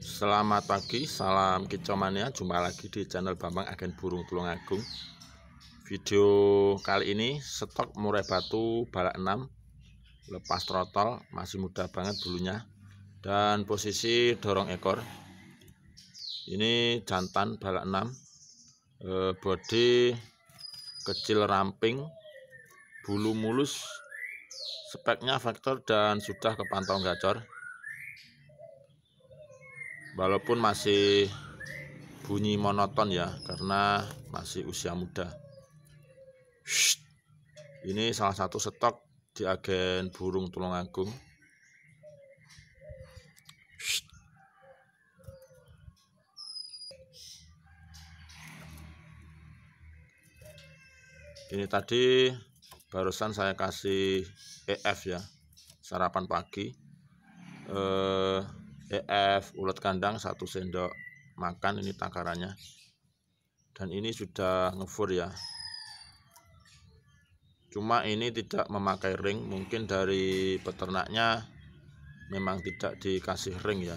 Selamat pagi, salam kicomania. Jumpa lagi di channel Bambang Agen Burung Tulung Agung Video kali ini stok murai batu balak 6 lepas trotol, masih muda banget bulunya dan posisi dorong ekor. Ini jantan balak 6. E, body kecil ramping, bulu mulus, speknya faktor dan sudah kepantau gacor walaupun masih bunyi monoton ya karena masih usia muda Shhh. ini salah satu stok di agen burung tulungagung ini tadi barusan saya kasih EF ya sarapan pagi eh, EF ulat kandang satu sendok makan ini takarannya dan ini sudah ngefur ya cuma ini tidak memakai ring mungkin dari peternaknya memang tidak dikasih ring ya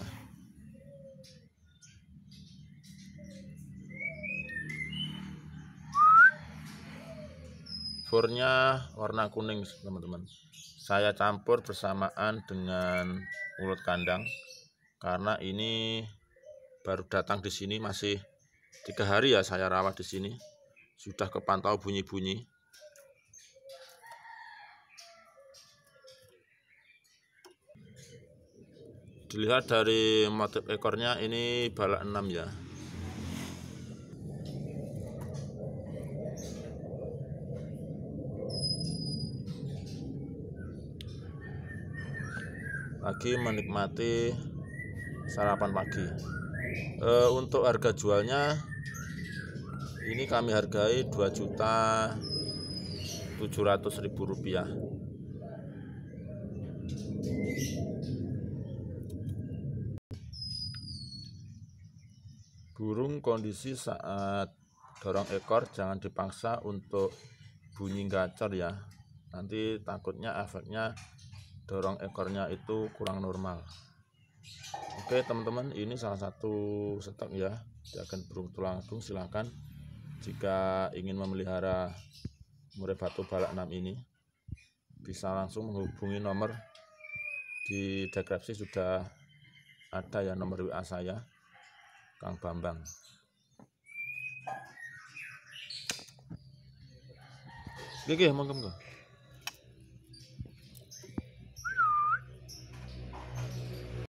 furnya warna kuning teman-teman saya campur bersamaan dengan ulat kandang karena ini baru datang di sini masih tiga hari ya saya rawat di sini sudah kepantau bunyi-bunyi dilihat dari motif ekornya ini balak 6 ya lagi menikmati sarapan pagi e, untuk harga jualnya ini kami hargai 2 juta 700 ribu rupiah burung kondisi saat dorong ekor jangan dipaksa untuk bunyi gacor ya nanti takutnya efeknya dorong ekornya itu kurang normal Oke teman-teman ini salah satu stok ya Dia burung tulang agung silahkan Jika ingin memelihara murai batu balak 6 ini Bisa langsung menghubungi nomor Di deskripsi sudah ada ya nomor WA saya Kang Bambang Oke, oke, monggo, monggo.